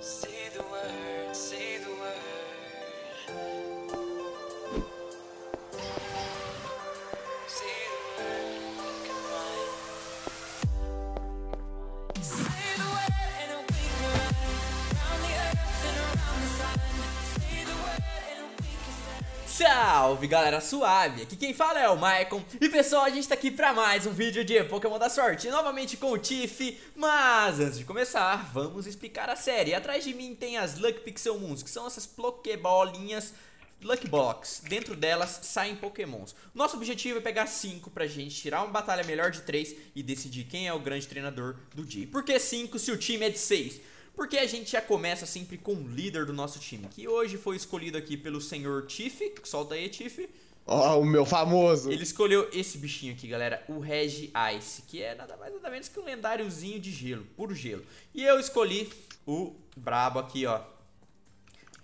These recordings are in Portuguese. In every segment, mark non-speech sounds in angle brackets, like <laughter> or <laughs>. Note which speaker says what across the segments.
Speaker 1: See
Speaker 2: Salve galera suave, aqui quem fala é o Maicon E pessoal, a gente tá aqui pra mais um vídeo de Pokémon da Sorte Novamente com o Tiff, mas antes de começar, vamos explicar a série Atrás de mim tem as Luck Pixel Moons, que são essas Pokébolinhas Luck Blocks, dentro delas saem pokémons Nosso objetivo é pegar 5 pra gente tirar uma batalha melhor de 3 E decidir quem é o grande treinador do dia Por que 5 se o time é de 6? Porque a gente já começa sempre com o líder do nosso time, que hoje foi escolhido aqui pelo senhor Tiff. Solta aí, Tiff.
Speaker 1: Ó, oh, o meu famoso. Ele escolheu esse bichinho
Speaker 2: aqui, galera, o Reg Ice, que é nada mais nada menos que um lendáriozinho de gelo, puro gelo. E eu escolhi o brabo aqui, ó.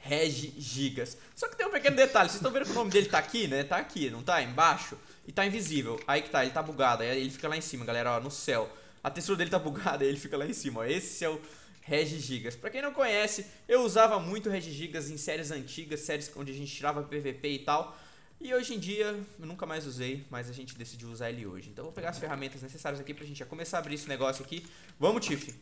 Speaker 2: Reg Gigas. Só que tem um pequeno detalhe, vocês estão vendo que o nome dele tá aqui, né? Tá aqui, não tá? Embaixo. E tá invisível. Aí que tá, ele tá bugado. Aí ele fica lá em cima, galera, ó, no céu. A textura dele tá bugada, aí <laughs> ele fica lá em cima, ó. Esse é o RegiGigas. Para quem não conhece, eu usava muito RegiGigas em séries antigas, séries onde a gente tirava PVP e tal. E hoje em dia, eu nunca mais usei, mas a gente decidiu usar ele hoje. Então vou pegar as ferramentas necessárias aqui pra gente já começar a abrir esse negócio aqui. Vamos, Tiff!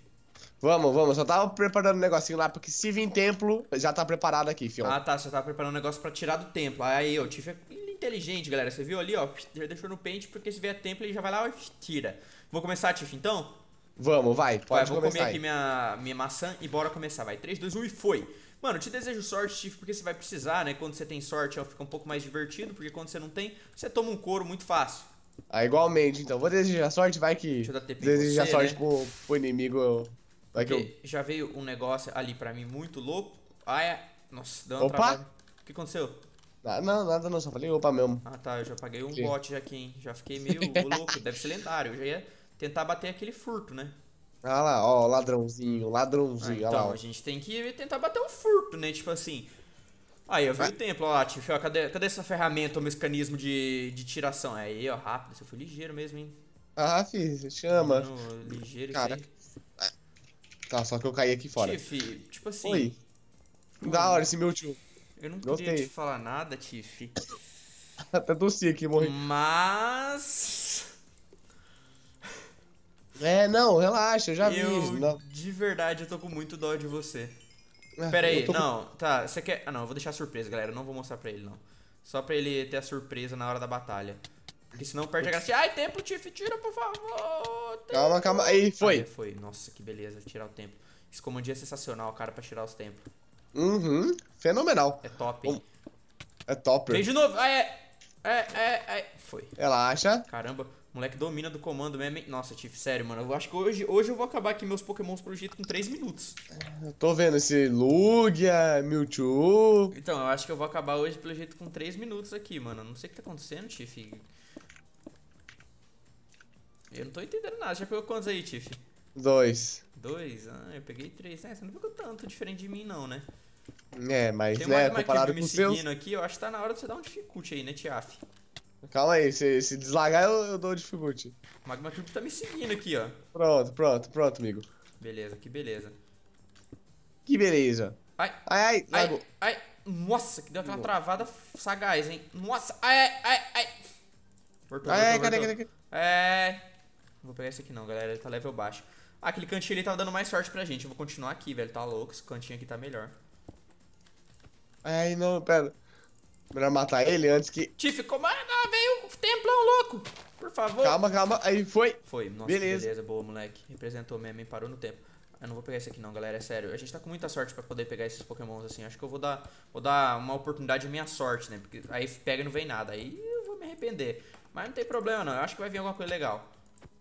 Speaker 1: Vamos, vamos. Só tava preparando um negocinho lá, porque se vir templo, já tá preparado aqui, filho. Ah,
Speaker 2: tá. Você tava preparando um negócio pra tirar do templo. Aí, o Tiff é inteligente, galera. Você viu ali, ó? Já deixou no pente, porque se vier templo, ele já vai lá e tira. Vou começar, Tiff, então?
Speaker 1: Vamos, vai, pode vai, vou começar. comer aqui
Speaker 2: minha, minha maçã e bora começar. Vai, 3, 2, 1 e foi. Mano, te desejo sorte, Chief, porque você vai precisar, né? Quando você tem sorte, é fica um pouco mais divertido, porque quando você não tem, você toma um couro muito fácil.
Speaker 1: Ah, igualmente, então. Vou desejar sorte, vai que. Deixa eu dar TP Deseja você, sorte né? pro, pro inimigo. Vai que eu...
Speaker 2: Já veio um negócio ali pra mim muito louco. Ah, é. Nossa, deu uma Opa! Travada.
Speaker 1: O que aconteceu? Ah, não, nada não, só falei opa mesmo. Ah tá, eu já paguei um Sim. bot
Speaker 2: já aqui, hein? Já fiquei meio <laughs> louco, deve ser lendário. Eu já ia tentar bater aquele furto, né?
Speaker 1: Ah lá, ó, ladrãozinho, ladrãozinho, ah, então, a gente
Speaker 2: tem que tentar bater um furto, né? Tipo assim. Aí eu vi Vai. o templo, ó Tiff, ó, cadê, cadê essa ferramenta, o mecanismo de, de tiração? Aí, ó, rápido, você foi ligeiro mesmo, hein?
Speaker 1: Ah, filho, chama. Mano, ligeiro Cara. Tá, só que eu caí aqui fora. Tiff, tipo assim. Oi. da hora esse meu tio. Eu não Gostei. queria te falar nada, Tiff.
Speaker 2: <laughs>
Speaker 1: Até tossi aqui, morri. Mas. É, não, relaxa, eu já eu, vi. Não.
Speaker 2: De verdade, eu tô com muito dó de você. É, Pera aí, não, com... tá, você quer... Ah, não, eu vou deixar surpresa, galera, eu não vou mostrar pra ele, não. Só pra ele ter a surpresa na hora da batalha. Porque senão perde a graça. Ai, tempo, Tiff, tira, por favor. Tempo. Calma, calma. Aí, foi. Aí, foi. Nossa, que beleza, tirar o tempo. Esse comandinho é sensacional, cara, pra tirar os tempos. Uhum, fenomenal. É top, hein? É top. Vem de novo. É, é, é, é. Foi. Relaxa. Caramba moleque domina do comando mesmo. Nossa, Tiff, sério, mano. Eu acho que hoje, hoje eu vou acabar aqui meus Pokémons pro jeito com 3 minutos.
Speaker 1: Eu tô vendo esse Lugia, Mewtwo.
Speaker 2: Então, eu acho que eu vou acabar hoje pelo jeito com 3 minutos aqui, mano. Não sei o que tá acontecendo, Tiff. Eu não tô entendendo nada. Já pegou quantos aí, Tiff?
Speaker 1: Dois.
Speaker 2: Dois? Ah, eu peguei três. É, você não pegou tanto diferente de mim, não, né?
Speaker 1: É, mas, Tem mais né, comparado com me seguindo
Speaker 2: seus... aqui, eu acho que tá na hora de você dar um dificulte aí, né, Tiaf?
Speaker 1: Calma aí, se, se deslagar eu, eu dou o distribute.
Speaker 2: O Magma Cube tá me seguindo aqui, ó.
Speaker 1: Pronto, pronto, pronto, amigo.
Speaker 2: Beleza, que beleza.
Speaker 1: Que beleza.
Speaker 2: Ai, ai, ai, ai, ai. Nossa, que deu aquela travada sagaz, hein. Nossa, ai, ai, ai, ai. Voltou, ai, voltou, ai, voltou. Cadê, cadê, É... Não vou pegar esse aqui não, galera, ele tá level baixo. Ah, aquele cantinho ali tava tá dando mais sorte pra gente. Eu vou continuar aqui, velho, tá louco. Esse cantinho aqui tá melhor.
Speaker 1: Ai, não, pera. Melhor matar ele antes que. Tiff,
Speaker 2: Ah, veio o templão louco. Por favor. Calma, calma. Aí foi. Foi. Nossa, beleza. beleza. Boa, moleque. Representou mesmo, hein? Parou no tempo. Eu não vou pegar esse aqui não, galera, é sério. A gente tá com muita sorte pra poder pegar esses pokémons assim. Acho que eu vou dar, vou dar uma oportunidade à minha sorte, né? Porque aí pega e não vem nada. Aí eu vou me arrepender. Mas não tem problema não, eu acho que vai vir alguma coisa legal.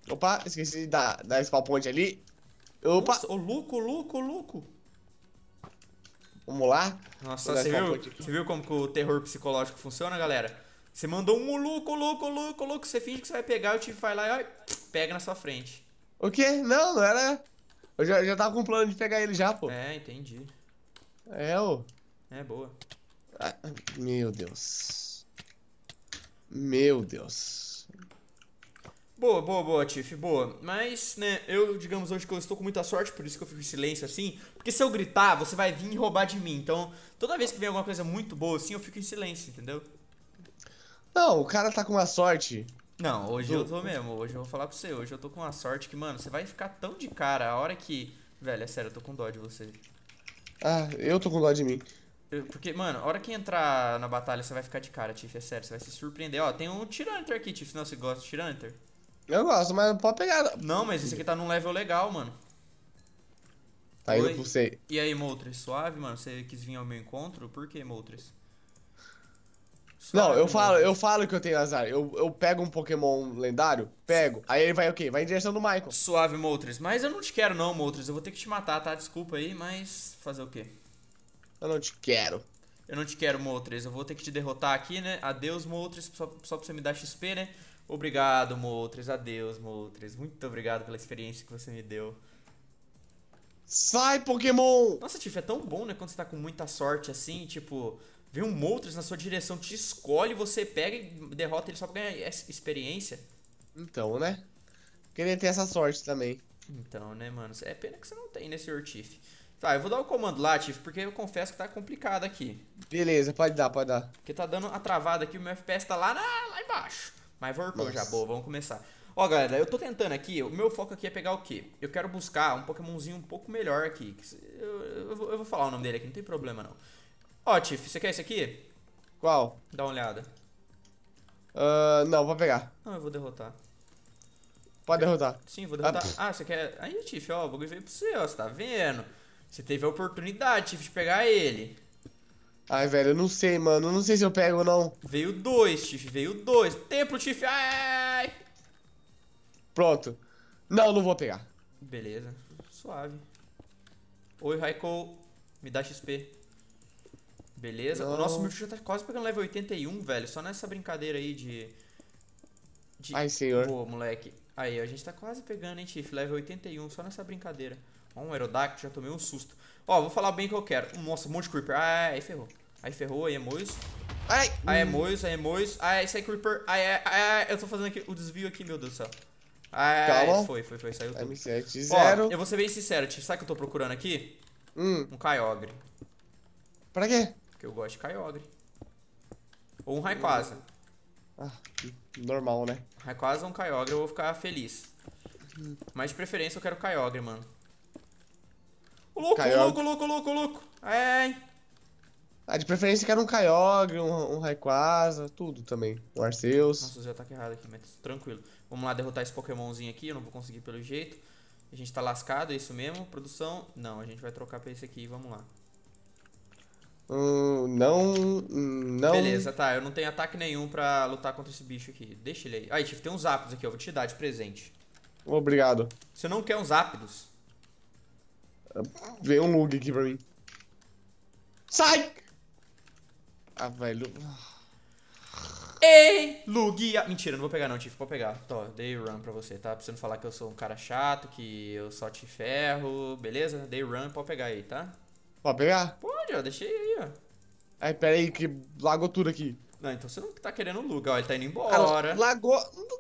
Speaker 1: Opa, esqueci da, da spawn point ali. Opa. Nossa, ô, louco, louco, louco. Vamos lá? Nossa, você viu,
Speaker 2: você viu como que o terror psicológico funciona, galera? Você mandou um louco, louco, louco, louco, você finge que você vai pegar, o time vai lá e ó, pega na sua frente.
Speaker 1: O quê? Não, não era. Eu já, já tava com um plano de pegar ele já, pô. É, entendi. É, ô. É, boa. Ah, meu Deus. Meu Deus.
Speaker 2: Boa, boa, boa, Tiff, boa. Mas, né, eu, digamos, hoje que eu estou com muita sorte, por isso que eu fico em silêncio assim. Porque se eu gritar, você vai vir e roubar de mim. Então, toda vez que vem alguma coisa muito boa assim, eu fico em silêncio, entendeu?
Speaker 1: Não, o cara tá com uma sorte. Não, hoje Do... eu tô mesmo.
Speaker 2: Hoje eu vou falar pra você. Hoje eu tô com uma sorte que, mano, você vai ficar tão de cara a hora que. Velho, é sério, eu tô com dó de você.
Speaker 1: Ah, eu tô com dó de mim.
Speaker 2: Porque, mano, a hora que entrar na batalha, você vai ficar de cara, Tiff, é sério, você vai se surpreender. Ó, tem um Tyranitar aqui, Tiff, não, você gosta de Tyranitar? Eu
Speaker 1: gosto, mas não pode pegar. Não,
Speaker 2: mas esse aqui tá num level legal, mano.
Speaker 1: Tá indo pro você.
Speaker 2: E aí, Moltres, suave, mano? Você quis vir ao meu encontro? Por que, Moltres?
Speaker 1: Suave, não, eu falo, eu falo que eu tenho azar. Eu, eu pego um Pokémon lendário, pego. Aí ele vai o okay, quê? Vai em direção do Michael.
Speaker 2: Suave, Moltres. Mas eu não te quero não, Moltres. Eu vou ter que te matar, tá? Desculpa aí, mas fazer o quê?
Speaker 1: Eu não te quero.
Speaker 2: Eu não te quero, Moltres. Eu vou ter que te derrotar aqui, né? Adeus, Moltres, só, só pra você me dar XP, né? Obrigado, Moltres. Adeus, Moltres. Muito obrigado pela experiência que você me deu. Sai, Pokémon! Nossa, Tiff, é tão bom, né? Quando você tá com muita sorte assim, tipo, vem um Moltres na sua direção, te escolhe, você pega e derrota ele só pra ganhar experiência. Então, né? Queria ter essa sorte também. Então, né, mano? É pena que você não tem, né, senhor Tiff? Tá, eu vou dar o comando lá, Tiff, porque eu confesso que tá complicado aqui. Beleza, pode dar, pode dar. Porque tá dando a travada aqui, o meu FPS tá lá, na, lá embaixo. Mas Vorpal já boa, vamos começar. Ó, galera, eu tô tentando aqui, o meu foco aqui é pegar o quê? Eu quero buscar um Pokémonzinho um pouco melhor aqui. Eu, eu, eu vou falar o nome dele aqui, não tem problema não. Ó, Tiff, você quer esse aqui? Qual? Dá uma olhada.
Speaker 1: Uh, não, vou pegar. Não, eu vou derrotar. Pode derrotar.
Speaker 2: Sim, vou derrotar. Ah, ah você quer. Aí, Tiff, ó, o bagulho veio pra você, ó, você tá vendo? Você teve a oportunidade, Tiff, de pegar ele.
Speaker 1: Ai, velho, eu não sei, mano. Eu não sei se eu pego ou não. Veio dois, Tiff. Veio dois.
Speaker 2: Templo, Tiff. Ai!
Speaker 1: Pronto. Não, não vou pegar.
Speaker 2: Beleza. Suave. Oi, Raikou. Me dá XP. Beleza. Não. O nosso Mewtwo já tá quase pegando level 81, velho. Só nessa brincadeira aí de... de... Ai, senhor. Pô, moleque. Aí, a gente tá quase pegando, hein, Tiff. Level 81, só nessa brincadeira. Ó, um Já tomei um susto. Ó, vou falar bem o que eu quero. Nossa, um monte de Creeper. Ai, ah, é, ferrou. Aí ferrou, aí é Mois. Ai! Aí é hum. Mois, aí é Mois. Ai, ah, sai é Creeper. Ai, ai, ai, eu tô fazendo aqui, o desvio aqui, meu Deus do céu. Ai, ah, é, Calma.
Speaker 1: foi, foi, foi, saiu tudo. M7, zero.
Speaker 2: Ó, eu vou ser bem sincero, sabe o que eu tô procurando aqui? Hum. Um Kyogre. Pra quê? Porque eu gosto de Kyogre. Ou um Rayquaza.
Speaker 1: Ah, normal, né?
Speaker 2: Rayquaza ou um Kyogre, eu vou ficar feliz. Hum. Mas de preferência eu quero Kyogre, mano. Louco, louco, louco, louco, louco. É, ai
Speaker 1: Ah, de preferência quero um Kyogre, um, um Rayquaza, tudo também. Um Arceus. Nossa,
Speaker 2: o Zé tá errado aqui, mas tranquilo. Vamos lá derrotar esse Pokémonzinho aqui, eu não vou conseguir pelo jeito. A gente tá lascado, é isso mesmo? Produção? Não, a gente vai trocar pra esse aqui, vamos lá.
Speaker 1: Hum, não, não... Beleza,
Speaker 2: tá, eu não tenho ataque nenhum pra lutar contra esse bicho aqui. Deixa ele aí. Aí, Chief, tem uns Zapdos aqui, eu vou te dar de presente.
Speaker 1: Obrigado. Você não quer uns Zapdos? Veio um lug aqui pra mim. Sai! Ah, velho.
Speaker 2: Ei, lug! Ah, mentira, não vou pegar não, Tiff. Pode pegar. Tô, dei run pra você, tá? precisando não falar que eu sou um cara chato, que eu só te ferro, beleza? Dei run, pode pegar aí, tá? Pode pegar? Pode, ó. Deixei aí,
Speaker 1: ó. Aí, pera aí, que lagou tudo aqui.
Speaker 2: Não, então você não tá querendo Lug, ó. Ele tá indo ah, embora. Ah, lagou...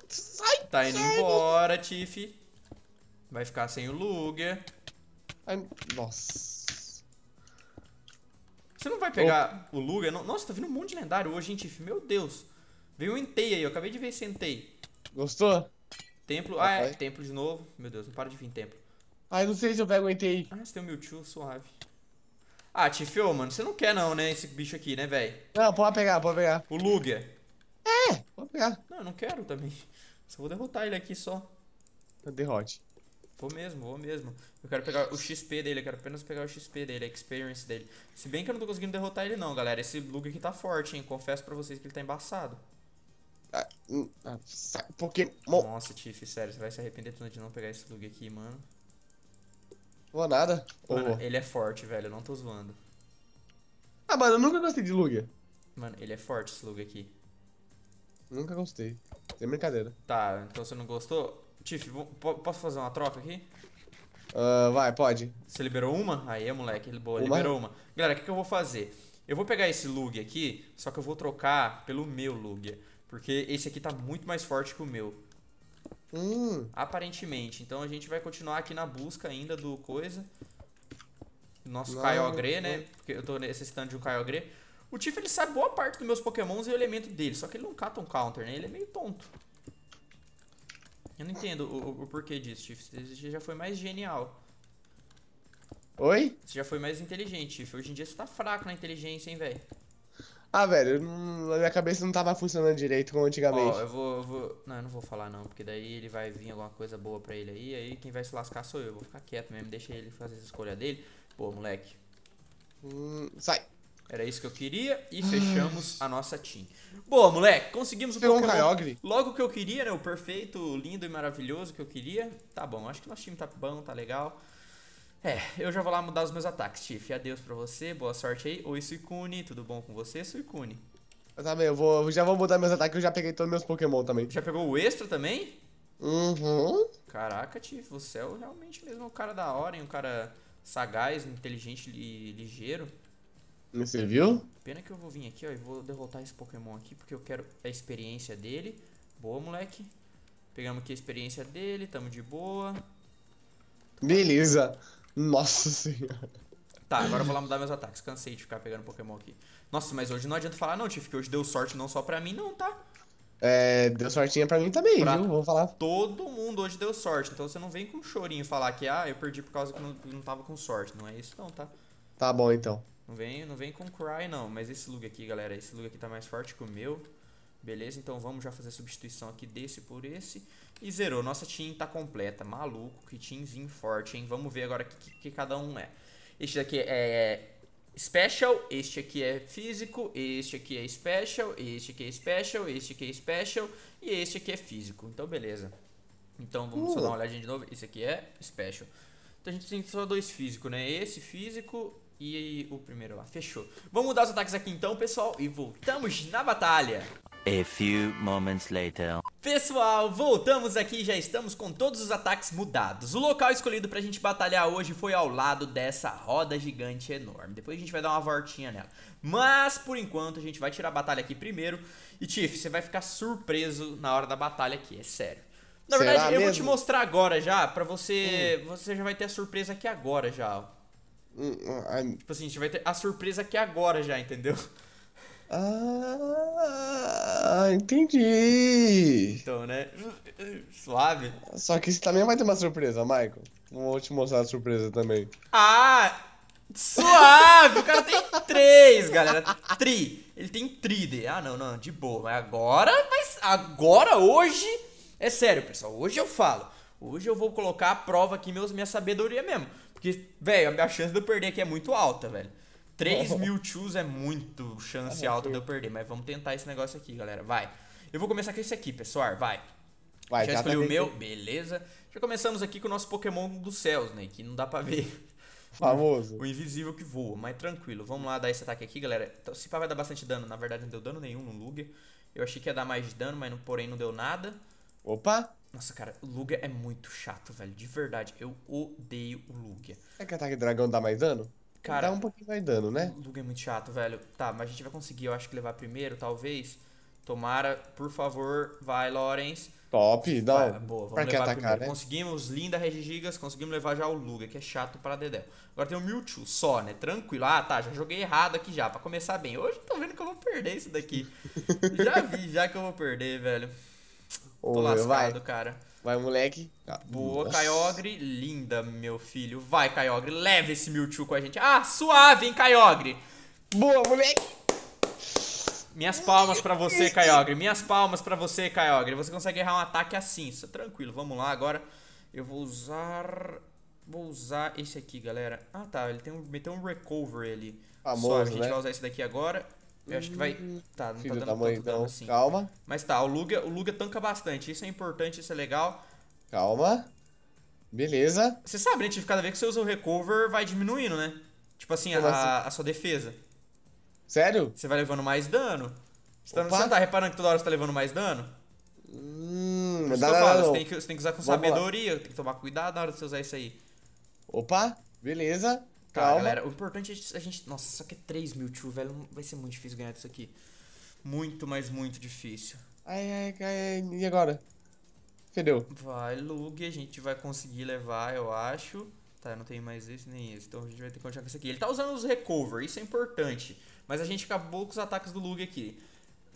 Speaker 2: Sai, Tá indo sai, embora, Tiff. Vai ficar sem o Luger. Ai, nossa.
Speaker 1: Você não vai pegar
Speaker 2: oh. o Luga? nossa, tá vindo um monte de lendário hoje, gente. Meu Deus. Veio um Entei aí, eu acabei de ver esse Entei. Gostou? Templo. Ah, é. Templo de novo. Meu Deus, não para de vir templo.
Speaker 1: Ai, não sei se eu pego o Entei. Ah, você tem o Mewtwo, suave.
Speaker 2: Ah, ô, mano, você não quer não, né, esse bicho aqui, né, velho?
Speaker 1: Não, pode pegar, pode pegar. O Lugia.
Speaker 2: É, pode pegar. Não, eu não quero também. Só vou derrotar ele aqui só. Derrote. Vou mesmo, vou mesmo. Eu quero pegar o XP dele, eu quero apenas pegar o XP dele, a experience dele. Se bem que eu não tô conseguindo derrotar ele não, galera. Esse Lug aqui tá forte, hein. Confesso pra vocês que ele tá embaçado. Ah, hum, ah porque... Nossa, Tiff, sério, você vai se arrepender de não pegar esse Lug aqui, mano.
Speaker 1: Vou nada. Mano, oh. ele
Speaker 2: é forte, velho. Eu não tô zoando.
Speaker 1: Ah, mano, eu nunca gostei de Lug.
Speaker 2: Mano, ele é forte esse Lug aqui.
Speaker 1: Nunca gostei.
Speaker 2: Sem brincadeira. Tá, então você não gostou? Tiff, posso fazer uma troca aqui?
Speaker 1: Uh, vai, pode. Você
Speaker 2: liberou uma? Aí, é moleque, boa, uma? liberou uma. Galera, o que, que eu vou fazer? Eu vou pegar esse Lugia aqui, só que eu vou trocar pelo meu Lugia. Porque esse aqui tá muito mais forte que o meu. Hum. Aparentemente. Então a gente vai continuar aqui na busca ainda do coisa. Nosso Kyogre, né? Porque eu tô necessitando de um Kyogre. O Tiff, ele sabe boa parte dos meus pokémons e o elemento dele. Só que ele não cata um counter, né? Ele é meio tonto. Eu não entendo o, o porquê disso, Tiff. Você já foi mais genial. Oi? Você já foi mais inteligente, Tiff. Hoje em dia você tá fraco na inteligência, hein, velho?
Speaker 1: Ah, velho, a minha cabeça não tava funcionando direito como antigamente. Ó, eu
Speaker 2: vou, eu vou. Não, eu não vou falar não, porque daí ele vai vir alguma coisa boa pra ele aí, aí quem vai se lascar sou eu. Vou ficar quieto mesmo, deixa ele fazer a escolha dele. Pô, moleque. Hum, sai. Era isso que eu queria e ah. fechamos a nossa team. Boa, moleque, conseguimos o Pegou é Pokémon. Um Kyogre. Logo que eu queria, né? O perfeito, lindo e maravilhoso que eu queria. Tá bom, acho que nosso time tá bom, tá legal. É, eu já vou lá mudar os meus ataques, Tiff. Adeus pra você, boa sorte aí. Oi, Suicune, tudo bom com você, Suicune?
Speaker 1: Eu também, eu vou, já vou mudar meus ataques, eu já peguei todos meus Pokémon também. Já pegou o extra também? Uhum.
Speaker 2: Caraca, Tiff, você é realmente mesmo um cara da hora, hein? Um cara sagaz, inteligente e ligeiro
Speaker 1: me serviu
Speaker 2: Pena que eu vou vir aqui, ó, e vou derrotar esse Pokémon aqui, porque eu quero a experiência dele. Boa, moleque. Pegamos aqui a experiência dele, tamo de boa.
Speaker 1: Beleza. Nossa senhora.
Speaker 2: Tá, agora eu vou lá mudar meus ataques. Cansei de ficar pegando Pokémon aqui. Nossa, mas hoje não adianta falar não, Tiff, que hoje deu sorte não só pra mim não, tá?
Speaker 1: É, deu sortinha pra mim também, pra viu? Vou falar. Todo
Speaker 2: mundo hoje deu sorte, então você não vem com um chorinho falar que, ah, eu perdi por causa que não, não tava com sorte. Não é isso
Speaker 1: não, tá? Tá bom, então.
Speaker 2: Não vem, não vem com Cry não, mas esse Lug aqui, galera, esse Lug aqui tá mais forte que o meu. Beleza, então vamos já fazer a substituição aqui desse por esse. E zerou, nossa team tá completa. Maluco, que teamzinho forte, hein? Vamos ver agora o que, que, cada um é. Este daqui é, é special, este aqui é físico, este aqui é special, este aqui é special, este aqui é special e este aqui é físico. Então, beleza. Então, vamos uh. só dar uma olhadinha de novo. Esse aqui é special. Então, a gente tem só dois físicos, né? Esse físico e o primeiro lá, fechou. Vamos mudar os ataques aqui então, pessoal, e voltamos na batalha. A few moments later. Pessoal, voltamos aqui, já estamos com todos os ataques mudados. O local escolhido pra gente batalhar hoje foi ao lado dessa roda gigante enorme. Depois a gente vai dar uma voltinha nela. Mas, por enquanto, a gente vai tirar a batalha aqui primeiro. E, Tiff, você vai ficar surpreso na hora da batalha aqui, é sério. Na Será verdade, mesmo? eu vou te mostrar agora já, pra você... Hum. Você já vai ter a surpresa aqui agora já,
Speaker 1: Tipo
Speaker 2: assim, a gente vai ter a surpresa aqui agora já, entendeu?
Speaker 1: Ah, entendi.
Speaker 2: Então, né? Suave.
Speaker 1: Só que isso também vai ter uma surpresa, Michael. Vou te mostrar a surpresa também.
Speaker 2: Ah! Suave! o cara tem três, galera. Tri. Ele tem tri. De... Ah, não, não. De boa. Mas agora,
Speaker 1: mas agora, hoje...
Speaker 2: É sério, pessoal. Hoje eu falo. Hoje eu vou colocar a prova aqui meus, minha sabedoria mesmo. Porque, velho, a chance de eu perder aqui é muito alta, velho. 3 mil choose é muito chance é alta de eu perder, mas vamos tentar esse negócio aqui, galera. Vai. Eu vou começar com esse aqui, pessoal. Vai. Vai já, já escolhi o meu, que... beleza. Já começamos aqui com o nosso Pokémon dos céus, né? Que não dá pra ver.
Speaker 1: Famoso. <laughs> o
Speaker 2: invisível que voa, mas tranquilo. Vamos lá dar esse ataque aqui, galera. Então, se pá vai dar bastante dano. Na verdade, não deu dano nenhum no Lugia. Eu achei que ia dar mais dano, mas não, porém não deu nada. Opa! Nossa, cara, Lugia é muito chato, velho. De verdade, eu odeio o Lugia.
Speaker 1: É que ataque dragão dá mais dano? Cara, dá um pouquinho mais dano, né?
Speaker 2: O Lugia é muito chato, velho. Tá, mas a gente vai conseguir, eu acho que levar primeiro, talvez. Tomara, por favor, vai, Lawrence.
Speaker 1: Top, dá. Vai, boa, vamos pra levar atacar, primeiro. Né?
Speaker 2: Conseguimos, linda Regigigas, conseguimos levar já o Luga, que é chato para Dedé. Agora tem o Mewtwo só, né? Tranquilo. Ah, tá, já joguei errado aqui já, para começar bem. Hoje tô vendo que eu vou perder isso daqui. <laughs> já vi, já que eu vou perder, velho.
Speaker 1: Ô, Tô lascado, vai. cara. Vai, moleque. Boa,
Speaker 2: Caiogre, Kyogre. Linda, meu filho. Vai, Kyogre. Leva esse Mewtwo com a gente. Ah, suave, hein, Kyogre. Boa, moleque. Minhas palmas para você, Kyogre. Minhas palmas para você, Kyogre. Você consegue errar um ataque assim. Isso, tranquilo. Vamos lá, agora eu vou usar... Vou usar esse aqui, galera. Ah, tá. Ele tem um, tem um recovery ali. Amor. Só, a gente né? vai usar esse daqui agora. Eu acho que vai. Uhum. Tá, não Filho tá dando muito tanto dano então. assim. Calma. Mas tá, o Luga, o Luga tanca bastante. Isso é importante, isso é legal.
Speaker 1: Calma. Beleza.
Speaker 2: Você sabe, né, Tiff? Tipo, cada vez que você usa o recover, vai diminuindo, né? Tipo assim, a, assim? a, sua defesa. Sério? Você vai levando mais dano. Você, tá, você não tá reparando que toda hora você tá levando mais dano?
Speaker 1: Hum, mas dá, eu não. Você, tem que, você tem que usar com Vamos sabedoria,
Speaker 2: lá. tem que tomar cuidado na hora de você usar isso aí. Opa, beleza. Tá, Calma. Tá, galera, o importante é a gente. Nossa, só que é 3 mil, tio, velho. Vai ser muito difícil ganhar isso aqui. Muito, mas muito difícil.
Speaker 1: Ai, ai, ai. E agora? Fedeu.
Speaker 2: Vai, Lug, a gente vai conseguir levar, eu acho. Tá, não tem mais esse nem esse, então a gente vai ter que continuar com esse aqui. Ele tá usando os recover, isso é importante. Mas a gente acabou com os ataques do Lug aqui.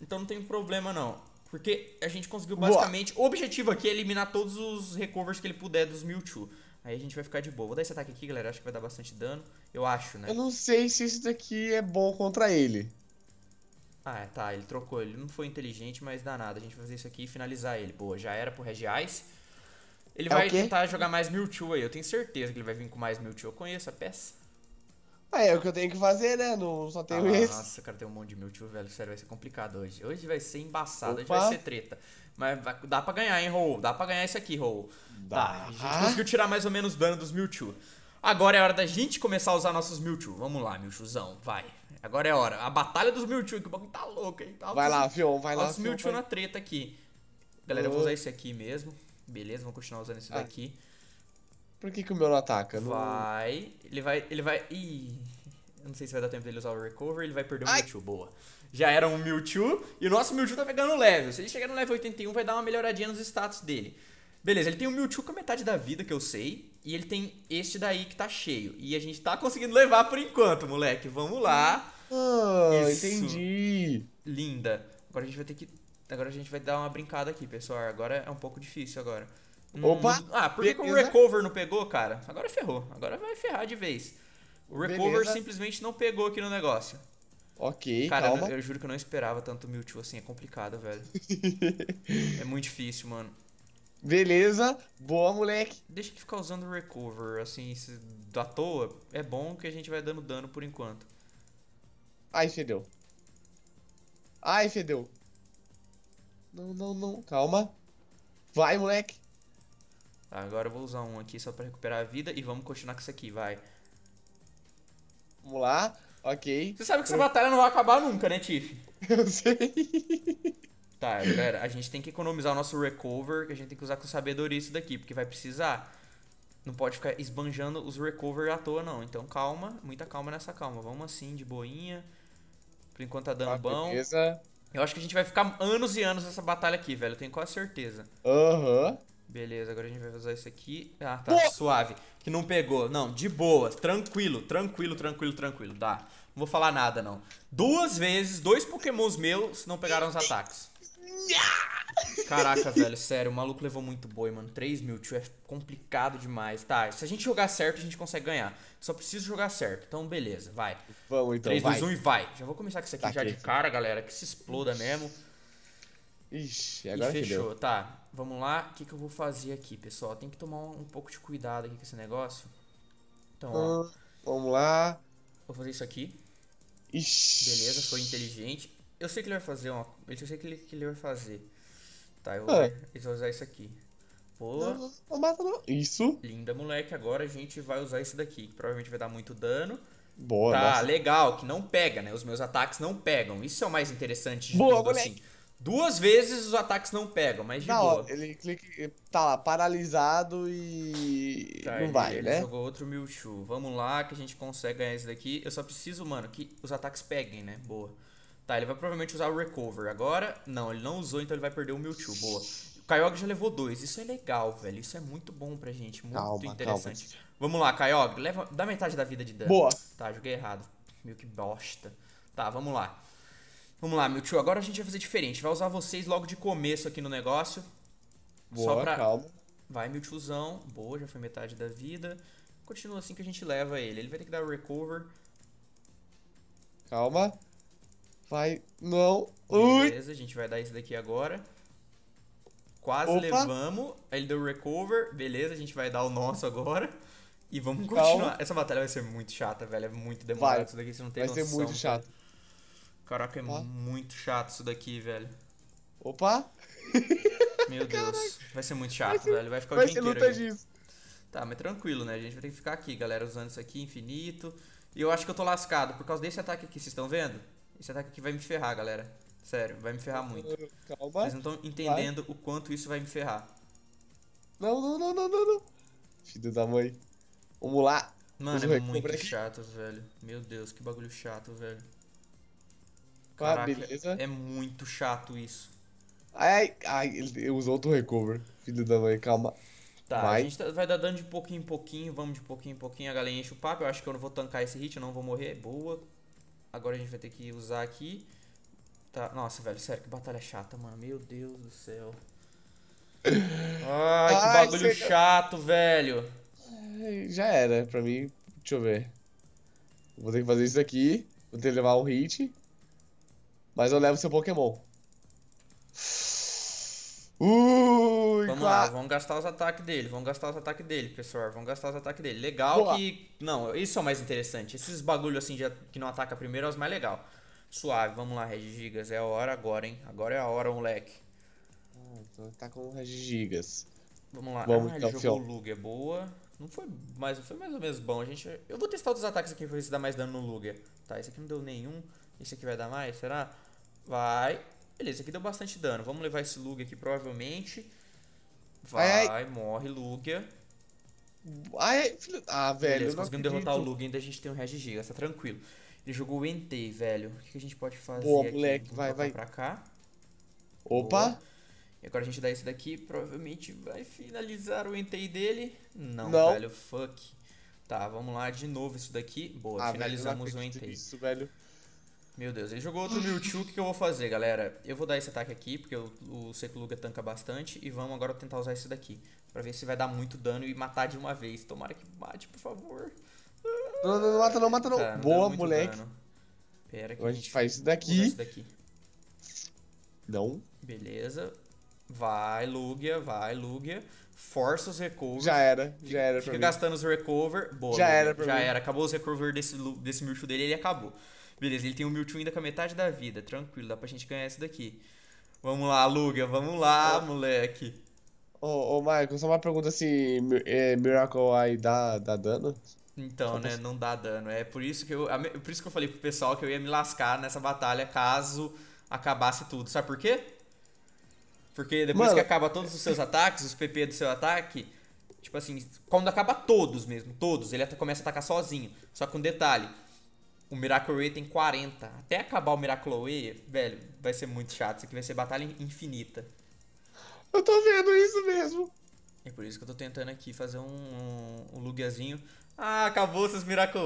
Speaker 2: Então não tem problema não. Porque a gente conseguiu basicamente... Boa. O objetivo aqui é eliminar todos os recovers que ele puder dos Mewtwo. Aí a gente vai ficar de boa. Vou dar esse ataque aqui, galera. Acho que vai dar bastante dano. Eu
Speaker 1: acho, né? Eu não sei se isso daqui é bom contra ele. Ah, tá. Ele trocou.
Speaker 2: Ele não foi inteligente, mas dá nada. A gente vai fazer isso aqui e finalizar ele. Boa, já era pro Regiais. Ele é vai tentar jogar mais Mewtwo aí. Eu tenho certeza que ele vai vir com mais Mewtwo. Eu conheço a peça.
Speaker 1: Ah, é o que eu tenho que fazer, né? Não, só tenho ah, esse. Nossa,
Speaker 2: cara, tem um monte de Mewtwo, velho. Sério, vai ser complicado hoje. Hoje vai ser embaçado, Opa. hoje vai ser treta. Mas vai, dá pra ganhar, hein, Rou? Dá pra ganhar esse aqui, Rou. Dá. dá. Tá, a gente conseguiu tirar mais ou menos dano dos Mewtwo. Agora é hora da gente começar a usar nossos Mewtwo. Vamos lá, Mewtwozão, vai. Agora é hora. A batalha dos Mewtwo, que o bagulho tá louco, hein? Tá vai lá, Vion, vai lá. Os Mewtwo vai. na treta aqui. Galera, eu vou usar esse aqui mesmo. Beleza, vamos continuar usando esse ah. daqui.
Speaker 1: Por que, que o meu não ataca?
Speaker 2: Vai. Ele vai. Ele vai. Ih não sei se vai dar tempo dele usar o Recover, ele vai perder o Ai. Mewtwo, boa. Já era um Mewtwo, e o nosso Mewtwo tá pegando level. Se ele chegar no level 81, vai dar uma melhoradinha nos status dele. Beleza, ele tem um Mewtwo com a metade da vida, que eu sei, e ele tem este daí que tá cheio. E a gente tá conseguindo levar por enquanto, moleque. Vamos lá. Ah, Isso. entendi. Linda. Agora a gente vai ter que... Agora a gente vai dar uma brincada aqui, pessoal. Agora é um pouco difícil agora. Opa! Hum, ah, por que o Recover não pegou, cara? Agora ferrou. Agora vai ferrar de vez. O Recover Beleza. simplesmente não pegou aqui no negócio. Ok, Cara, calma. Eu, eu juro que eu não esperava tanto Mewtwo assim, é complicado, velho. <laughs> é muito difícil, mano.
Speaker 1: Beleza,
Speaker 2: boa, moleque. Deixa de ficar usando o Recover, assim, da toa. É bom que a gente vai
Speaker 1: dando dano por enquanto. Ai, fedeu. Ai, fedeu. Não, não, não. Calma. Vai, moleque.
Speaker 2: Tá, agora eu vou usar um aqui só pra recuperar a vida e vamos continuar com isso aqui, vai. Vamos lá, ok. Você sabe que essa batalha não vai acabar nunca, né, Tiff? <laughs> Eu sei. Tá, galera, a gente tem que economizar o nosso recover, que a gente tem que usar com sabedoria isso daqui, porque vai precisar. Não pode ficar esbanjando os recover à toa, não. Então calma, muita calma nessa calma. Vamos assim, de boinha. Por enquanto tá dando ah, bom. Beleza. Eu acho que a gente vai ficar anos e anos nessa batalha aqui, velho. Eu tenho quase certeza.
Speaker 1: Aham.
Speaker 2: Uhum. Beleza, agora a gente vai usar isso aqui. Ah, tá. Pô. Suave que não pegou. Não, de boas, tranquilo, tranquilo, tranquilo, tranquilo. Dá. Não vou falar nada, não. Duas vezes, dois pokémons meus não pegaram os ataques. Caraca, velho, sério, o maluco levou muito boi, mano. 3 mil, tio, é complicado demais. Tá, se a gente jogar certo, a gente consegue ganhar. Só preciso jogar certo. Então, beleza, vai.
Speaker 1: Vamos então, 3, vai. 2, 1 e
Speaker 2: vai. Já vou começar com isso aqui tá já aqui. de cara, galera, que se exploda mesmo.
Speaker 1: Ixi, agora e fechou.
Speaker 2: Tá, vamos lá. O que, que eu vou fazer aqui, pessoal? Tem que tomar um, pouco de cuidado aqui com esse negócio. Então, ó.
Speaker 1: Ah, vamos lá.
Speaker 2: Vou fazer isso aqui. Ixi. Beleza, foi inteligente. Eu sei que ele vai fazer uma. Eu sei que ele, que ele vai fazer. Tá, eu vou, ah. eu vou usar isso aqui. Pô.
Speaker 1: Isso. Linda,
Speaker 2: moleque. Agora a gente vai usar esse daqui, que provavelmente vai dar muito dano.
Speaker 1: Boa, Tá, nossa.
Speaker 2: legal, que não pega, né? Os meus ataques não pegam. Isso é o mais interessante de Boa, tudo, moleque. assim.
Speaker 1: Duas vezes
Speaker 2: os ataques não pegam, mas de não, boa.
Speaker 1: Ele clica, tá lá, paralisado
Speaker 2: e tá, não vai, né? jogou outro Mewtwo. Vamos lá que a gente consegue ganhar esse daqui. Eu só preciso, mano, que os ataques peguem, né? Boa. Tá, ele vai provavelmente usar o Recover. Agora, não, ele não usou, então ele vai perder o Mewtwo. Boa. O Kyogre já levou dois. Isso é legal, velho. Isso é muito bom pra gente. Muito calma, interessante. Calma. Vamos lá, Kyogre. Leva, dá metade da vida de dano. Boa. Tá, joguei errado. Meu que bosta. Tá, vamos lá. Vamos lá, meu tio. Agora a gente vai fazer diferente. Vai usar vocês logo de começo aqui no negócio.
Speaker 1: Boa, só pra... calma.
Speaker 2: Vai, meu tiozão. Boa, já foi metade da vida. Continua assim que a gente leva ele. Ele vai ter que dar recover.
Speaker 1: Calma. Vai, não. Ui.
Speaker 2: Beleza, a gente vai dar isso daqui agora. Quase Opa. levamos. Ele deu recover. Beleza, a gente vai dar o nosso agora. E vamos Calma. continuar. Essa batalha vai ser muito chata, velho. É muito demorado vai. isso daqui, você não tem vai noção. Vai ser muito chato. Caraca, é muito chato isso daqui, velho. Opa! <laughs> Meu Deus, Caraca. vai ser muito chato, vai ser, velho. Vai ficar vai o dia ser inteiro. Luta aqui. disso. Tá, mas tranquilo, né? A gente vai ter que ficar aqui, galera, usando isso aqui infinito. E eu acho que eu tô lascado por causa desse ataque aqui, vocês estão vendo? Esse ataque aqui vai me ferrar, galera. Sério, vai me ferrar muito. Calma. Vocês não estão entendendo vai. o quanto isso vai me ferrar.
Speaker 1: Não, não, não, não, não, não. Filho da mãe. Vamos lá. Mano, Vamos é muito
Speaker 2: chato, velho. Meu Deus, que bagulho chato, velho. Ah, Caraca, beleza. É muito chato isso.
Speaker 1: Ai, ai, ele usou outro recover. Filho da mãe, calma. Tá, vai. a gente
Speaker 2: tá, vai dar dano de pouquinho em pouquinho, vamos de pouquinho em pouquinho, a galera enche o papo. Eu acho que eu não vou tancar esse hit, eu não vou morrer. Boa. Agora a gente vai ter que usar aqui. Tá, nossa, velho, sério, que batalha chata, mano. Meu Deus do céu.
Speaker 1: <laughs> Ai,
Speaker 2: que ai, bagulho chato, velho.
Speaker 1: Já era, pra mim. Deixa eu ver. Vou ter que fazer isso aqui. Vou ter que levar um hit. Mas eu levo seu Pokémon. Ui, vamos lá, vamos gastar os ataques
Speaker 2: dele, vamos gastar os ataques dele, pessoal, vamos gastar os ataques dele. Legal Boa. que... Não, isso é o mais interessante, esses bagulho assim de, que não ataca primeiro é os mais legal. Suave, vamos lá, Gigas, é a hora agora, hein? Agora é a hora, moleque. Ah, então tá com o
Speaker 1: Regigigas. Vamos lá, vamos, ah, ele então, jogou
Speaker 2: o Lugia. boa. Não foi mais, foi mais ou menos bom, a gente... Eu vou testar outros ataques aqui pra ver se dá mais dano no Luger. Tá, esse aqui não deu nenhum, esse aqui vai dar mais, Será? Vai. Beleza, aqui deu bastante dano. Vamos levar esse Lugia aqui, provavelmente. Vai, ai, ai. morre Lugia.
Speaker 1: Ai, filho... Ah, velho. Beleza, conseguimos derrotar o
Speaker 2: Lugia, ainda a gente tem um Giga, tá tranquilo. Ele jogou o Entei, velho. O que a gente pode fazer Boa, moleque, vai, vai. Pra cá. Opa. Boa. E agora a gente dá esse daqui, provavelmente vai finalizar o Entei dele. Não, Não. velho, fuck. Tá, vamos lá de novo isso daqui. Boa, ah, finalizamos velho, o Entei. Isso, velho. Meu Deus, ele jogou outro Mewtwo, o que, que eu vou fazer, galera? Eu vou dar esse ataque aqui, porque o, o Secluga tanca bastante, e vamos agora tentar usar esse daqui, pra ver se vai dar muito dano e matar de uma vez. Tomara que mate, por favor.
Speaker 1: Não, não, não mata não, mata não. Tá, não Boa, moleque. Dano. Pera que a gente faz isso daqui. daqui. Não.
Speaker 2: Beleza. Vai, Lugia, vai, Lugia. Força os recovers. Já era, já era Fica, pra fica mim. gastando os recover. Boa, já Lugia. era pra Já mim. era, acabou os recover desse, desse Mewtwo dele, ele acabou. Beleza, ele tem o Mewtwo ainda com a metade da vida. Tranquilo, dá pra gente ganhar esse daqui. Vamos lá, Luga, vamos lá, oh. moleque.
Speaker 1: Ô, oh, oh, Michael, só uma pergunta se é, Miracle ai dá, dá dano?
Speaker 2: Então, só né, posso... não dá dano. É por isso que eu, por isso que eu falei pro pessoal que eu ia me lascar nessa batalha caso acabasse tudo. Sabe por quê? Porque depois Mano, que acaba todos os seus ataques, os PP do seu ataque, tipo assim, quando acaba todos mesmo, todos, ele começa a atacar sozinho. Só com um detalhe, o Miracle Way tem 40. Até acabar o Miracle Way, velho, vai ser muito chato. Isso aqui vai ser batalha infinita.
Speaker 1: Eu tô vendo isso mesmo.
Speaker 2: É por isso que eu tô tentando aqui fazer um, um, um lugazinho. Ah, acabou seus Miracle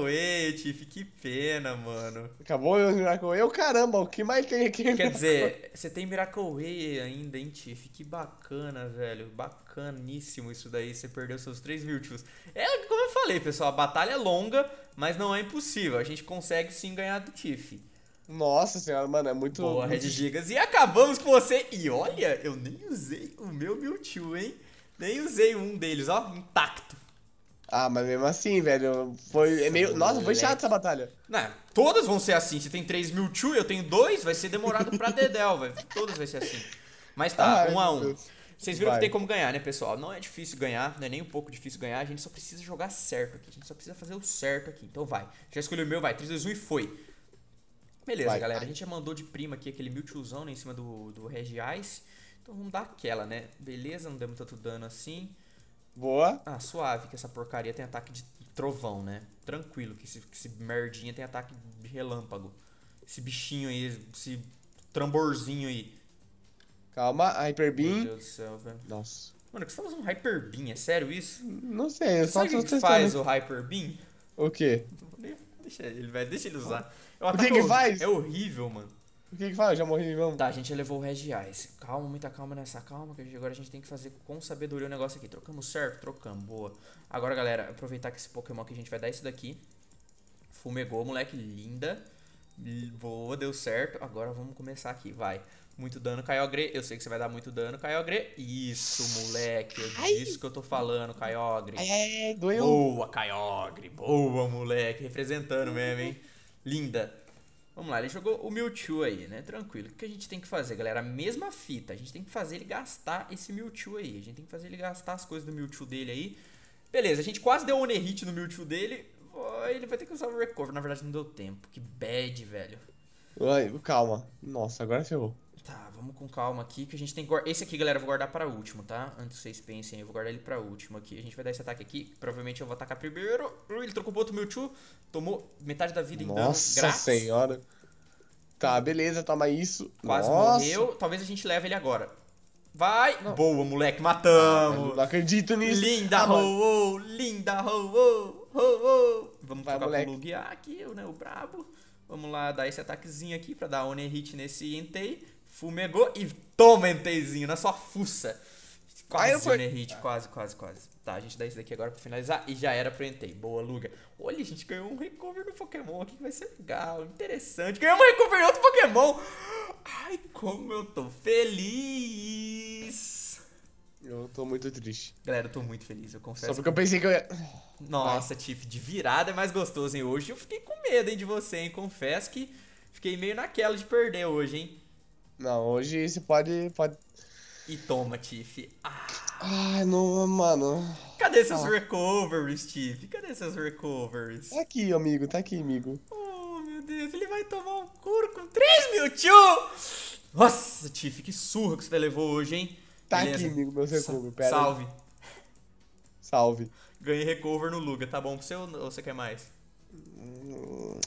Speaker 2: Tiff, que pena, mano.
Speaker 1: Acabou os Miracle Way? Caramba, o que mais tem aqui? Quer dizer,
Speaker 2: você tem Miracle Way ainda, hein, Tiff? Que bacana, velho. Bacaníssimo isso daí, você perdeu seus três Virtues. É, como eu falei, pessoal, a batalha é longa, mas não é impossível. A gente consegue sim ganhar do Tiff.
Speaker 1: Nossa senhora, mano, é muito... Boa, Red Gigas.
Speaker 2: E acabamos com você. E olha, eu nem usei o meu Mewtwo, hein? Nem usei um deles, ó, intacto.
Speaker 1: Ah, mas mesmo assim, velho, foi é meio. Nossa, foi chato essa batalha.
Speaker 2: Não, todas vão ser assim. Se tem 3 mil Chu e eu tenho 2, vai ser demorado pra Dedel, <laughs> velho. Todas vai ser assim. Mas tá, 1 um a 1 um. Vocês viram vai. que tem como ganhar, né, pessoal? Não é difícil ganhar, não é nem um pouco difícil ganhar. A gente só precisa jogar certo aqui. A gente só precisa fazer o certo aqui. Então vai. Já escolheu o meu, vai. 3, 2, 1 e foi. Beleza, vai. galera. A gente já mandou de prima aqui aquele mil tiozão né, em cima do, do Regi Ice. Então vamos dar aquela, né? Beleza, não demos tanto dano assim. Boa. Ah, suave, que essa porcaria tem ataque de trovão, né? Tranquilo, que esse, que esse merdinha tem ataque de relâmpago. Esse bichinho aí, esse tramborzinho aí.
Speaker 1: Calma, Hyper Beam. Meu Deus do céu, velho. Nossa.
Speaker 2: Mano, que você tá usando Hyper Beam? É sério isso?
Speaker 1: Não sei, eu é só sabe tô que faz o Hyper Beam? O quê?
Speaker 2: Deixa ele, vai Deixa ele usar. o que, que faz? É
Speaker 1: horrível, mano. O que que faz? Já morri vamos. Tá, a gente levou
Speaker 2: o Regi Calma, muita calma nessa calma, que agora a gente tem que fazer com sabedoria o negócio aqui. Trocamos certo? Trocamos, boa. Agora, galera, aproveitar que esse Pokémon aqui, a gente vai dar isso é daqui. Fumegou, moleque, linda. Boa, deu certo. Agora vamos começar aqui, vai. Muito dano, Kyogre. Eu sei que você vai dar muito dano, Kyogre. Isso, moleque. É disso que eu tô falando, Kyogre.
Speaker 1: É, doeu. Boa,
Speaker 2: Kyogre. Boa, moleque. Representando mesmo, hein? Linda. Vamos lá, ele jogou o Mewtwo aí, né? Tranquilo. O que a gente tem que fazer, galera? A mesma fita. A gente tem que fazer ele gastar esse Mewtwo aí. A gente tem que fazer ele gastar as coisas do Mewtwo dele aí. Beleza, a gente quase deu um hit no Mewtwo dele. Ele vai ter que usar o Recover. Na verdade,
Speaker 1: não deu tempo.
Speaker 2: Que bad, velho.
Speaker 1: Ai, calma. Nossa, agora ferrou.
Speaker 2: Tá, vamos com calma aqui, que a gente tem que guardar... Esse aqui, galera, eu vou guardar para último, tá? Antes que vocês pensem, eu vou guardar ele para último aqui. A gente vai dar esse ataque aqui, provavelmente eu vou atacar primeiro. Ele trocou o outro Mewtwo, tomou metade da vida em então, Nossa dano. Nossa
Speaker 1: senhora. Tá, beleza, toma isso. Quase Nossa. morreu,
Speaker 2: talvez a gente leve ele agora.
Speaker 1: Vai! Não. Boa, moleque, matamos! Ah, não acredito nisso. Linda, tá, ah,
Speaker 2: ho, linda, ho, ho, ho, ho. Vamos Vai, Lugia aqui, né, o brabo. Vamos lá, dar esse ataquezinho aqui pra dar One Hit nesse Entei. Fumegou e toma entezinho na sua fuça. Quase, ah, foi... Hit, quase, quase, quase. Tá, a gente dá isso daqui agora pra finalizar e já era pro Entei. Boa, Luga. Olha, a gente ganhou um recover no Pokémon
Speaker 1: aqui que vai ser legal, interessante. Ganhamos um recover em outro Pokémon. Ai, como eu tô feliz. Eu tô muito triste. Galera, eu tô muito
Speaker 2: feliz, eu confesso. Só porque eu pensei que eu ia... Nossa, Tiff, de virada é mais gostoso, hein? Hoje eu fiquei com medo, hein, de você, hein? Confesso que fiquei meio naquela de perder hoje, hein?
Speaker 1: Não, hoje você pode. pode... E toma, Tiff. Ah. Ai, não, mano. Cadê seus ah.
Speaker 2: recoveries, Tiff? Cadê seus recoveries? Tá
Speaker 1: aqui, amigo, tá aqui, amigo. Oh, meu Deus, ele vai tomar um
Speaker 2: couro com 3 mil, tio! Nossa, Tiff, que surra que você levou hoje, hein? Tá Beleza. aqui, amigo, meus recovery, pera. Salve. Salve. Ganhei recover no Luga, tá bom pro seu ou você quer mais?
Speaker 1: Hum,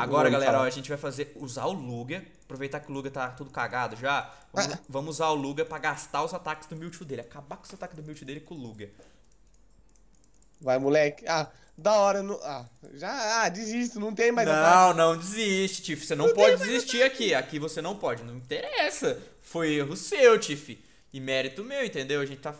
Speaker 1: Agora, galera, ó, a
Speaker 2: gente vai fazer usar o Luger Aproveitar que o Luger tá tudo cagado já. Vamos, é. vamos usar o Luger pra gastar os ataques do Mewtwo dele. Acabar com os ataques do Mewtwo dele com o Luger
Speaker 1: Vai, moleque. Ah, da hora. Não... Ah, já. Ah, desisto, não tem mais. Não, ataque.
Speaker 2: não desiste, Tiff. Você não, não pode desistir ataque. aqui. Aqui você não pode. Não interessa. Foi erro seu, Tiff. E mérito meu, entendeu? A gente tá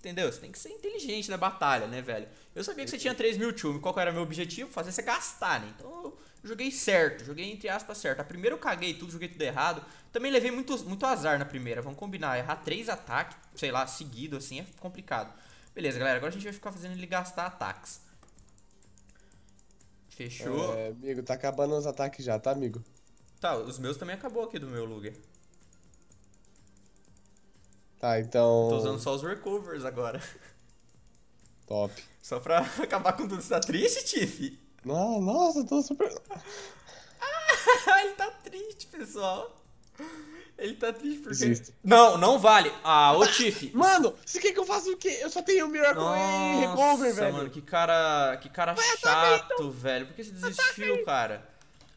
Speaker 2: Entendeu? Você tem que ser inteligente na batalha, né, velho? Eu sabia que você tinha 3 mil tchum Qual era o meu objetivo? Fazer você gastar, né? Então eu joguei certo, joguei entre aspas certo. A primeira eu caguei tudo, joguei tudo errado. Também levei muito, muito azar na primeira. Vamos combinar, errar três ataques, sei lá, seguido assim, é complicado. Beleza, galera, agora a gente vai ficar fazendo ele gastar ataques. Fechou?
Speaker 1: É, amigo, tá acabando os ataques já, tá, amigo?
Speaker 2: Tá, os meus também acabou aqui do meu Luger.
Speaker 1: Tá, então. Tô usando
Speaker 2: só os recovers agora. Top. Só pra <laughs> acabar com tudo. Você tá triste, Tiff?
Speaker 1: Não, nossa, tô super. Ah, <laughs> ele tá triste, pessoal. Ele tá triste porque. Existe.
Speaker 2: Não, não vale. Ah, ô ah, Tiff. Mano,
Speaker 1: você quer que eu faça o quê? Eu só tenho o Miracle Nossa, e Recover, velho. mano,
Speaker 2: que cara. Que cara Vai, chato, então. velho. Por que
Speaker 1: você desistiu,
Speaker 2: cara?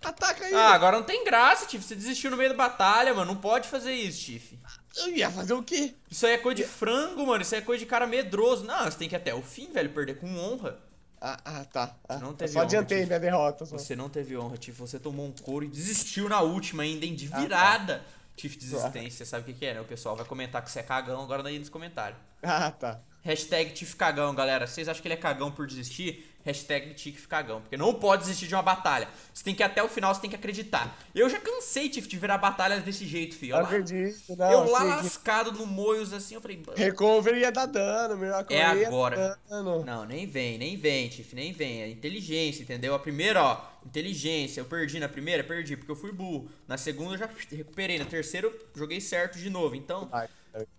Speaker 2: Ataca aí. Ah, agora não tem graça, Tiff. Você desistiu no meio da batalha, mano. Não pode fazer isso, Tiff. Eu ia fazer o quê? Isso aí é coisa de frango, mano. Isso aí é coisa de cara medroso. Não, você tem que ir até o fim, velho, perder com honra.
Speaker 1: Ah, ah tá. Ah, não teve só honra, adiantei Tiff. minha derrota. Só. Você
Speaker 2: não teve honra, Tiff. Você tomou um couro e desistiu na última ainda, hein? De virada. Ah, tá. Tiff desistência, sabe o que, que é, né? O pessoal vai comentar que você é cagão agora aí nos comentários. Ah, tá. Hashtag Tiff cagão, galera. Vocês acham que ele é cagão por desistir? Hashtag Tique Cagão. Porque não pode desistir de uma batalha. Você tem que ir até o final, você tem que acreditar. Eu já cansei, Tiff, de virar batalha desse jeito, filho. Eu lá, acredito, não, Eu lá lascado no Moios, assim, eu falei... Recover
Speaker 1: ia dar dano, melhor É agora.
Speaker 2: Não, nem vem, nem vem, Tiff, nem vem. É inteligência, entendeu? A primeira, ó, inteligência. Eu perdi na primeira, perdi, porque eu fui burro. Na segunda, eu já recuperei. Na terceira, eu joguei certo de novo. Então... Ai,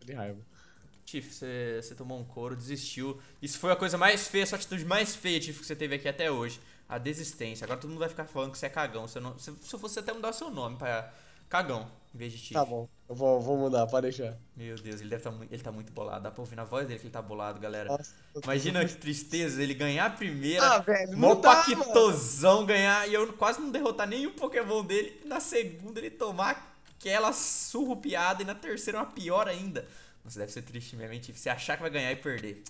Speaker 2: eu raiva. Tiff, você, você tomou um couro, desistiu. Isso foi a coisa mais feia, a sua atitude mais feia, Tiff, que você teve aqui até hoje. A desistência. Agora todo mundo vai ficar falando que você é cagão. Você não, se, se eu fosse até mudar o seu nome pra cagão, em vez de Tiff. Tá bom,
Speaker 1: eu vou, vou mudar, pode deixar.
Speaker 2: Meu Deus, ele deve tá, ele tá muito bolado. Dá pra ouvir na voz dele que ele tá bolado, galera. Nossa, Imagina que tristeza ele ganhar a primeira, ah, velho, mó paquitosão ganhar, e eu quase não derrotar nenhum Pokémon dele. E na segunda ele tomar aquela surrupiada, e na terceira uma pior ainda. Nossa, deve ser triste mesmo, hein, se Você achar que vai ganhar e perder.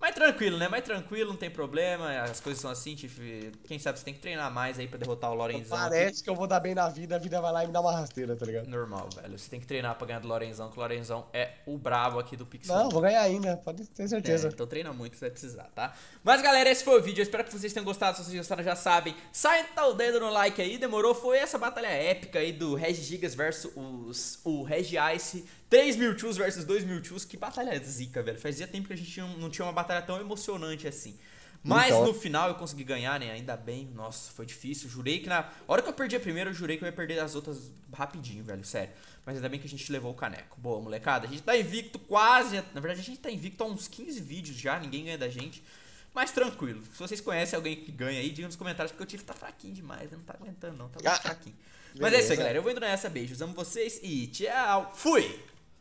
Speaker 2: Mas tranquilo, né? Mais tranquilo, não tem problema. As coisas são assim, Tiff. Quem sabe você tem que treinar mais aí pra derrotar o Lorenzão. Parece
Speaker 1: que eu vou dar bem na vida, a vida vai lá e me dá uma rasteira, tá ligado? Normal, velho. Você tem que
Speaker 2: treinar pra ganhar do Lorenzão, que o Lorenzão é o brabo aqui do Pixel. Não, vou ganhar
Speaker 1: ainda, pode ter certeza. É,
Speaker 2: então treina muito, você vai precisar, tá? Mas galera, esse foi o vídeo. Eu espero que vocês tenham gostado. Se vocês gostaram, já sabem. Sai tá o dedo no like aí, demorou? Foi essa batalha épica aí do Reg Gigas versus os, o Reg Ice 3 mil Mewtwo's versus 2 mil Mewtwo's, que batalha zica, velho. Fazia tempo que a gente não tinha uma batalha tão emocionante assim. Mas então. no final eu consegui ganhar, né? Ainda bem. Nossa, foi difícil. Jurei que na hora que eu perdi a primeira, eu jurei que eu ia perder as outras rapidinho, velho. Sério. Mas ainda bem que a gente levou o caneco. Boa, molecada. A gente tá invicto quase. Na verdade, a gente tá invicto há uns 15 vídeos já. Ninguém ganha da gente. Mas tranquilo. Se vocês conhecem alguém que ganha aí, diga nos comentários, porque o Tiff tá fraquinho
Speaker 1: demais. Né? Não tá aguentando, não. Tá muito ah, fraquinho. Beleza. Mas é isso aí, galera.
Speaker 2: Eu vou indo nessa. Beijos. Amo vocês e tchau. Fui!